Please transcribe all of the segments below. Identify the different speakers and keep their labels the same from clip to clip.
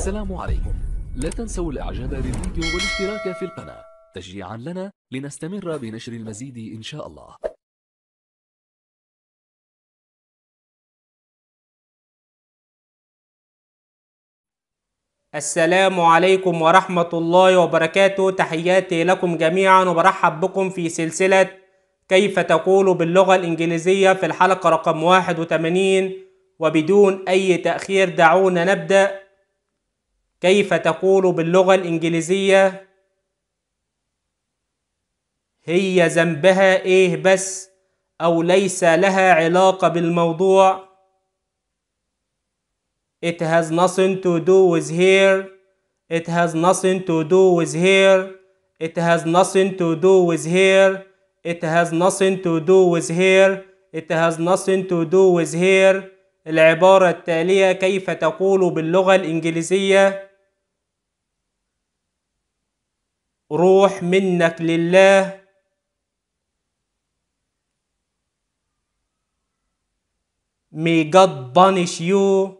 Speaker 1: السلام عليكم لا تنسوا الاعجاب بالفيديو والاشتراك في القناة تشجيعا لنا لنستمر بنشر المزيد ان شاء الله
Speaker 2: السلام عليكم ورحمة الله وبركاته تحياتي لكم جميعا وبرحب بكم في سلسلة كيف تقول باللغة الإنجليزية في الحلقة رقم 81 وبدون أي تأخير دعونا نبدأ كيف تقول باللغة الإنجليزية هي ذنبها إيه بس أو ليس لها علاقة بالموضوع It has nothing to do with here It has nothing to do with here It has nothing to do with here It has nothing to do with here It has nothing to do with here العبارة التالية كيف تقول باللغة الإنجليزية روح منك لله مي جاد بانش يو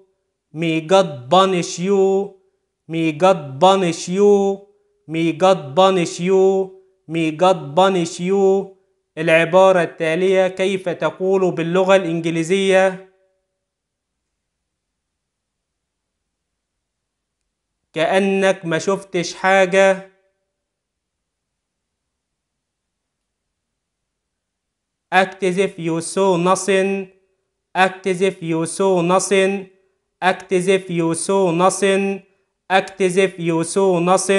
Speaker 2: مي جاد بانش يو مي جاد بانش يو مي جاد بانش يو مي جاد بانش يو العبارة التالية كيف تقول باللغة الإنجليزية؟ كأنك ما شفتش حاجة اكتزف يو سو as اكتزف يو سو nothing اكتزف يو سو you اكتزف يو سو as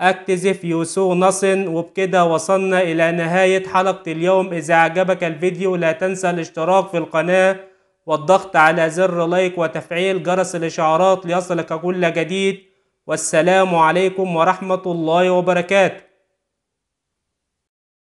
Speaker 2: اكتزف يو سو nothing وبكده وصلنا الى نهاية حلقة اليوم اذا عجبك الفيديو لا تنسى الاشتراك في القناة والضغط على زر لايك وتفعيل جرس الاشعارات ليصلك كل جديد والسلام عليكم ورحمة الله وبركاته